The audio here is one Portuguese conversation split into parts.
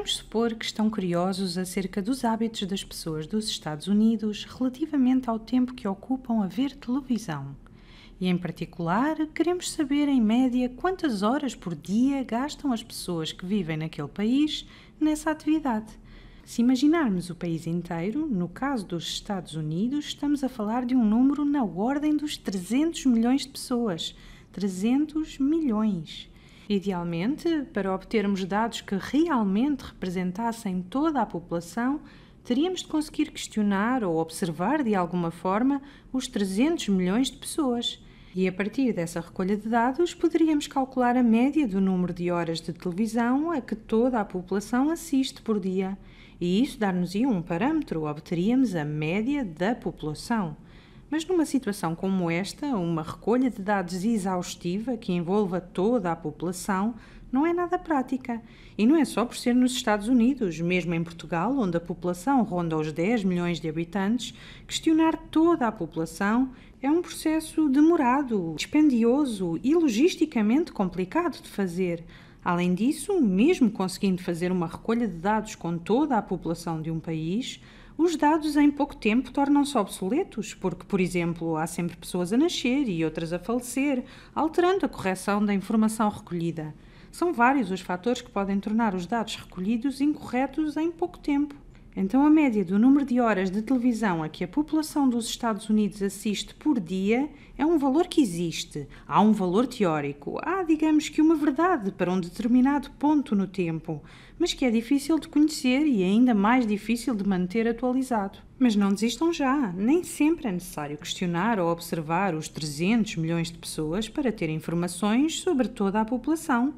Vamos supor que estão curiosos acerca dos hábitos das pessoas dos Estados Unidos relativamente ao tempo que ocupam a ver televisão. E, em particular, queremos saber, em média, quantas horas por dia gastam as pessoas que vivem naquele país nessa atividade. Se imaginarmos o país inteiro, no caso dos Estados Unidos, estamos a falar de um número na ordem dos 300 milhões de pessoas. 300 milhões. Idealmente, para obtermos dados que realmente representassem toda a população, teríamos de conseguir questionar ou observar de alguma forma os 300 milhões de pessoas. E a partir dessa recolha de dados, poderíamos calcular a média do número de horas de televisão a que toda a população assiste por dia. E isso dar-nos-ia um parâmetro, obteríamos a média da população. Mas numa situação como esta, uma recolha de dados exaustiva que envolva toda a população não é nada prática. E não é só por ser nos Estados Unidos, mesmo em Portugal, onde a população ronda os 10 milhões de habitantes, questionar toda a população é um processo demorado, dispendioso e logisticamente complicado de fazer. Além disso, mesmo conseguindo fazer uma recolha de dados com toda a população de um país, os dados em pouco tempo tornam-se obsoletos, porque, por exemplo, há sempre pessoas a nascer e outras a falecer, alterando a correção da informação recolhida. São vários os fatores que podem tornar os dados recolhidos incorretos em pouco tempo. Então, a média do número de horas de televisão a que a população dos Estados Unidos assiste por dia é um valor que existe. Há um valor teórico, há, digamos que, uma verdade para um determinado ponto no tempo, mas que é difícil de conhecer e é ainda mais difícil de manter atualizado. Mas não desistam já! Nem sempre é necessário questionar ou observar os 300 milhões de pessoas para ter informações sobre toda a população.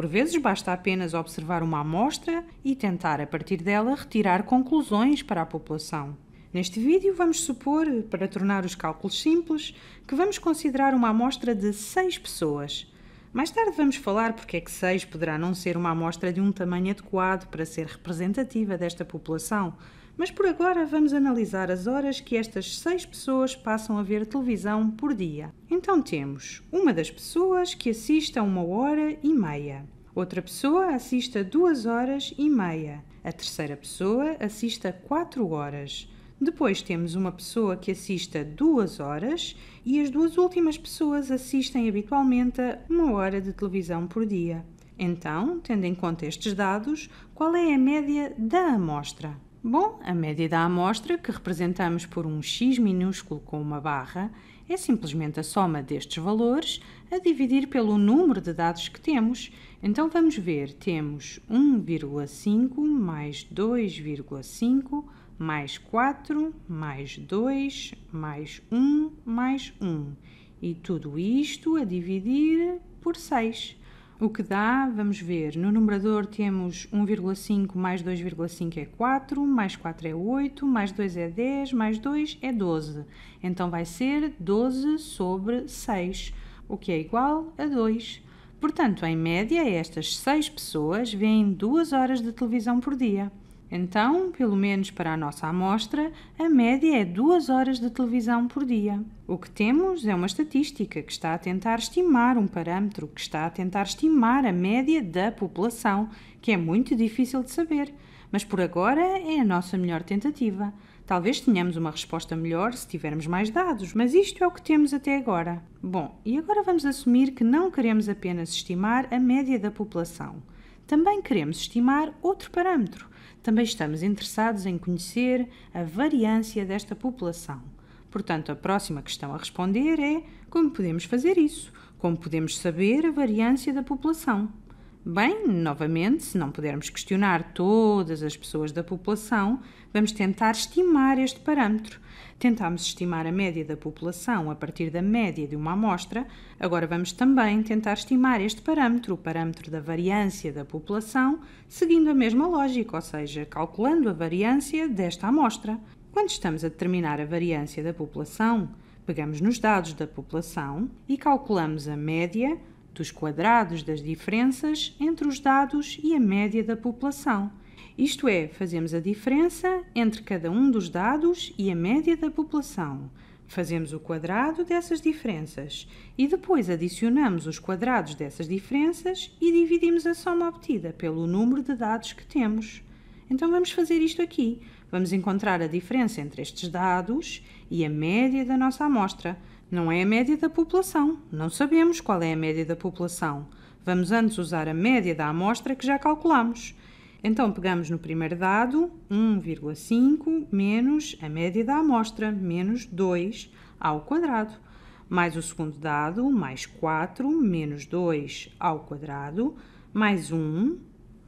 Por vezes basta apenas observar uma amostra e tentar, a partir dela, retirar conclusões para a população. Neste vídeo, vamos supor, para tornar os cálculos simples, que vamos considerar uma amostra de 6 pessoas. Mais tarde vamos falar porque é que 6 poderá não ser uma amostra de um tamanho adequado para ser representativa desta população, mas por agora vamos analisar as horas que estas seis pessoas passam a ver televisão por dia. Então temos uma das pessoas que assiste a uma hora e meia, Outra pessoa assista duas horas e meia. A terceira pessoa assista quatro horas. Depois temos uma pessoa que assista duas horas e as duas últimas pessoas assistem habitualmente a uma hora de televisão por dia. Então, tendo em conta estes dados, qual é a média da amostra? Bom, a média da amostra, que representamos por um x minúsculo com uma barra, é simplesmente a soma destes valores a dividir pelo número de dados que temos. Então vamos ver, temos 1,5 mais 2,5 mais 4 mais 2 mais 1 mais 1 e tudo isto a dividir por 6. O que dá, vamos ver, no numerador temos 1,5 mais 2,5 é 4, mais 4 é 8, mais 2 é 10, mais 2 é 12. Então vai ser 12 sobre 6, o que é igual a 2. Portanto, em média, estas 6 pessoas veem 2 horas de televisão por dia. Então, pelo menos para a nossa amostra, a média é duas horas de televisão por dia. O que temos é uma estatística que está a tentar estimar um parâmetro, que está a tentar estimar a média da população, que é muito difícil de saber, mas por agora é a nossa melhor tentativa. Talvez tenhamos uma resposta melhor se tivermos mais dados, mas isto é o que temos até agora. Bom, e agora vamos assumir que não queremos apenas estimar a média da população. Também queremos estimar outro parâmetro também estamos interessados em conhecer a variância desta população. Portanto, a próxima questão a responder é como podemos fazer isso? Como podemos saber a variância da população? Bem, novamente, se não pudermos questionar todas as pessoas da população, vamos tentar estimar este parâmetro. Tentámos estimar a média da população a partir da média de uma amostra, agora vamos também tentar estimar este parâmetro, o parâmetro da variância da população, seguindo a mesma lógica, ou seja, calculando a variância desta amostra. Quando estamos a determinar a variância da população, pegamos nos dados da população e calculamos a média dos quadrados das diferenças entre os dados e a média da população. Isto é, fazemos a diferença entre cada um dos dados e a média da população. Fazemos o quadrado dessas diferenças e depois adicionamos os quadrados dessas diferenças e dividimos a soma obtida pelo número de dados que temos. Então vamos fazer isto aqui. Vamos encontrar a diferença entre estes dados e a média da nossa amostra. Não é a média da população. Não sabemos qual é a média da população. Vamos antes usar a média da amostra que já calculamos. Então pegamos no primeiro dado 1,5 menos a média da amostra, menos 2 ao quadrado, mais o segundo dado, mais 4 menos 2 ao quadrado, mais 1,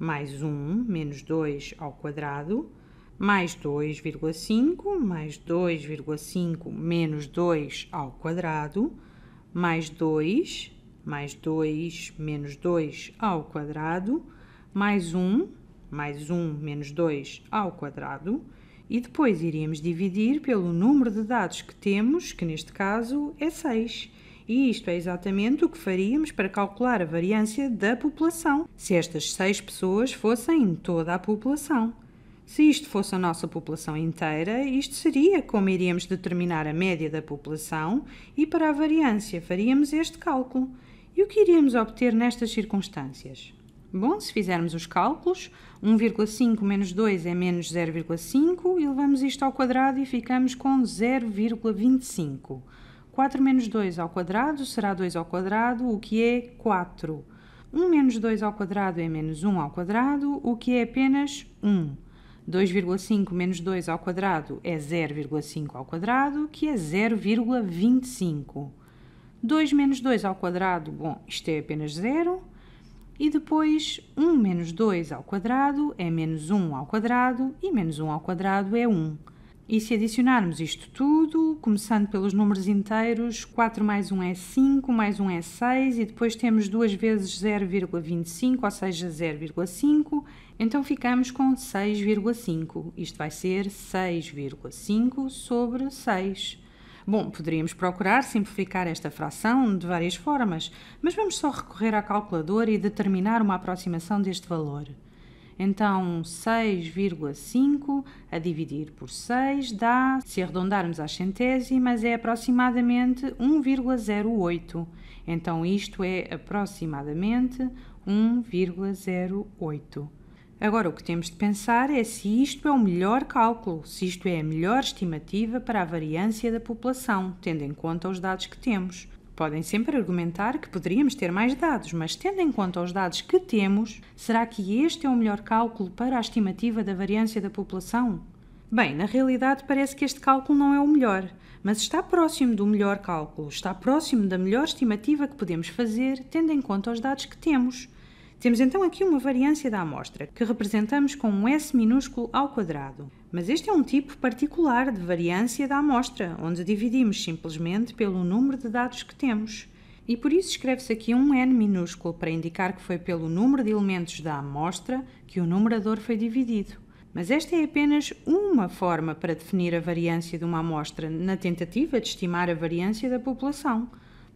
mais 1 menos 2 ao quadrado, mais 2,5 mais 2,5 menos 2 ao quadrado mais 2 mais 2 menos 2 ao quadrado mais 1 mais 1 menos 2 ao quadrado e depois iríamos dividir pelo número de dados que temos, que neste caso é 6. E isto é exatamente o que faríamos para calcular a variância da população, se estas 6 pessoas fossem toda a população. Se isto fosse a nossa população inteira, isto seria como iríamos determinar a média da população e, para a variância, faríamos este cálculo. E o que iríamos obter nestas circunstâncias? Bom, se fizermos os cálculos, 1,5 menos 2 é menos 0,5, e levamos isto ao quadrado e ficamos com 0,25. 4 menos 2 ao quadrado será 2 ao quadrado, o que é 4. 1 menos 2 ao quadrado é menos 1 ao quadrado, o que é apenas 1. 2,5 menos 2 ao quadrado é 0,5 ao quadrado, que é 0,25. 2 menos 2 ao quadrado, bom, isto é apenas zero. E depois 1 menos 2 ao quadrado é menos 1 ao quadrado, e menos 1 ao quadrado é 1. E se adicionarmos isto tudo, começando pelos números inteiros, 4 mais 1 é 5, mais 1 é 6, e depois temos 2 vezes 0,25, ou seja, 0,5, então ficamos com 6,5. Isto vai ser 6,5 sobre 6. Bom, poderíamos procurar simplificar esta fração de várias formas, mas vamos só recorrer à calculadora e determinar uma aproximação deste valor. Então, 6,5 a dividir por 6 dá, se arredondarmos às centésimas, é aproximadamente 1,08. Então, isto é aproximadamente 1,08. Agora, o que temos de pensar é se isto é o melhor cálculo, se isto é a melhor estimativa para a variância da população, tendo em conta os dados que temos. Podem sempre argumentar que poderíamos ter mais dados, mas tendo em conta os dados que temos, será que este é o melhor cálculo para a estimativa da variância da população? Bem, na realidade parece que este cálculo não é o melhor, mas está próximo do melhor cálculo, está próximo da melhor estimativa que podemos fazer, tendo em conta os dados que temos. Temos então aqui uma variância da amostra, que representamos com um S minúsculo ao quadrado. Mas este é um tipo particular de variância da amostra, onde dividimos simplesmente pelo número de dados que temos. E por isso escreve-se aqui um n minúsculo para indicar que foi pelo número de elementos da amostra que o numerador foi dividido. Mas esta é apenas uma forma para definir a variância de uma amostra na tentativa de estimar a variância da população.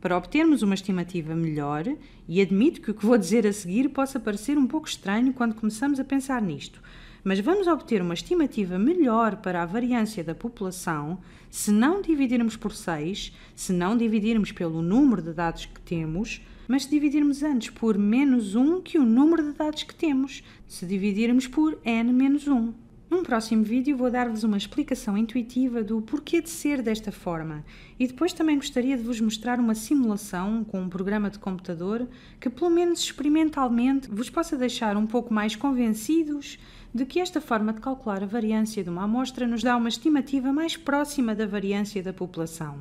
Para obtermos uma estimativa melhor, e admito que o que vou dizer a seguir possa parecer um pouco estranho quando começamos a pensar nisto, mas vamos obter uma estimativa melhor para a variância da população se não dividirmos por 6, se não dividirmos pelo número de dados que temos, mas se dividirmos antes por menos 1 que o número de dados que temos, se dividirmos por n menos 1. Num próximo vídeo vou dar-vos uma explicação intuitiva do porquê de ser desta forma e depois também gostaria de vos mostrar uma simulação com um programa de computador que, pelo menos experimentalmente, vos possa deixar um pouco mais convencidos de que esta forma de calcular a variância de uma amostra nos dá uma estimativa mais próxima da variância da população.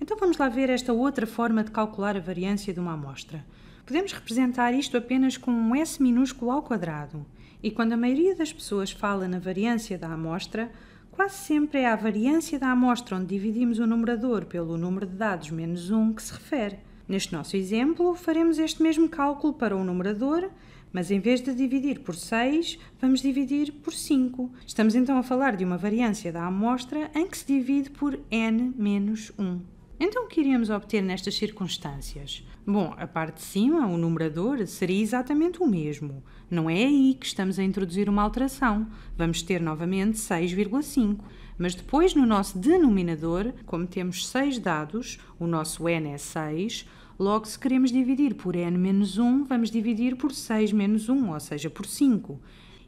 Então vamos lá ver esta outra forma de calcular a variância de uma amostra. Podemos representar isto apenas com um S minúsculo ao quadrado. E quando a maioria das pessoas fala na variância da amostra, quase sempre é à variância da amostra onde dividimos o numerador pelo número de dados menos 1 que se refere. Neste nosso exemplo, faremos este mesmo cálculo para o numerador, mas em vez de dividir por 6, vamos dividir por 5. Estamos então a falar de uma variância da amostra em que se divide por n menos 1. Então, o que iríamos obter nestas circunstâncias? Bom, a parte de cima, o numerador, seria exatamente o mesmo. Não é aí que estamos a introduzir uma alteração. Vamos ter novamente 6,5. Mas depois, no nosso denominador, como temos 6 dados, o nosso n é 6, logo se queremos dividir por n menos 1, vamos dividir por 6 menos 1, ou seja, por 5.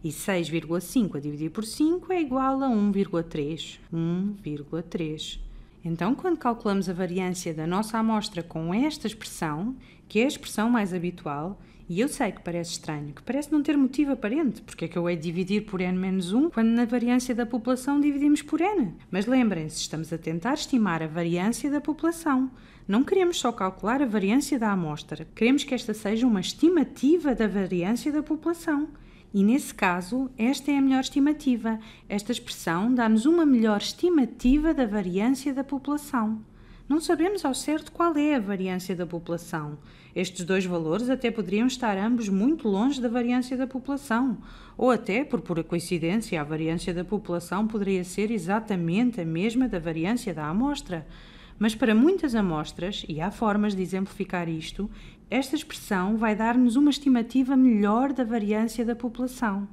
E 6,5 a dividir por 5 é igual a 1,3. 1,3. Então, quando calculamos a variância da nossa amostra com esta expressão, que é a expressão mais habitual, e eu sei que parece estranho, que parece não ter motivo aparente, porque é que eu hei de dividir por n menos 1 quando na variância da população dividimos por n. Mas lembrem-se, estamos a tentar estimar a variância da população. Não queremos só calcular a variância da amostra, queremos que esta seja uma estimativa da variância da população. E nesse caso, esta é a melhor estimativa. Esta expressão dá-nos uma melhor estimativa da variância da população. Não sabemos ao certo qual é a variância da população. Estes dois valores até poderiam estar ambos muito longe da variância da população, ou até, por pura coincidência, a variância da população poderia ser exatamente a mesma da variância da amostra. Mas para muitas amostras, e há formas de exemplificar isto, esta expressão vai dar-nos uma estimativa melhor da variância da população.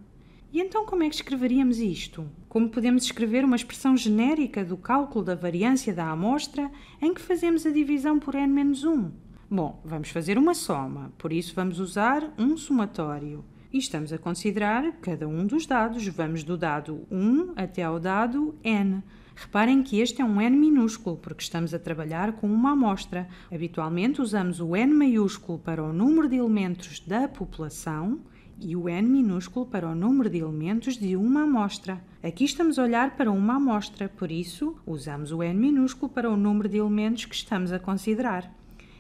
E então, como é que escreveríamos isto? Como podemos escrever uma expressão genérica do cálculo da variância da amostra em que fazemos a divisão por n-1? Bom, vamos fazer uma soma, por isso vamos usar um somatório. E estamos a considerar cada um dos dados. Vamos do dado 1 até ao dado n. Reparem que este é um n minúsculo, porque estamos a trabalhar com uma amostra. Habitualmente usamos o n maiúsculo para o número de elementos da população e o n minúsculo para o número de elementos de uma amostra. Aqui estamos a olhar para uma amostra, por isso usamos o n minúsculo para o número de elementos que estamos a considerar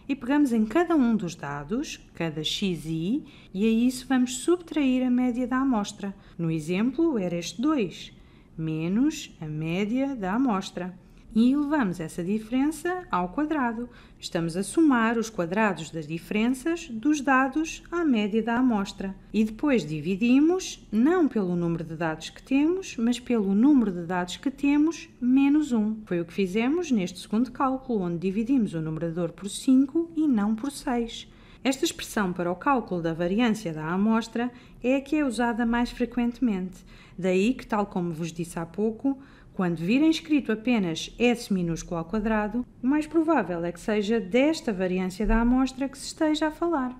e pegamos em cada um dos dados, cada xi, e a isso vamos subtrair a média da amostra. No exemplo, era este 2 menos a média da amostra. E elevamos essa diferença ao quadrado. Estamos a somar os quadrados das diferenças dos dados à média da amostra. E depois dividimos, não pelo número de dados que temos, mas pelo número de dados que temos menos 1. Foi o que fizemos neste segundo cálculo, onde dividimos o numerador por 5 e não por 6. Esta expressão para o cálculo da variância da amostra é a que é usada mais frequentemente, daí que, tal como vos disse há pouco, quando virem escrito apenas S minúsculo ao quadrado, o mais provável é que seja desta variância da amostra que se esteja a falar.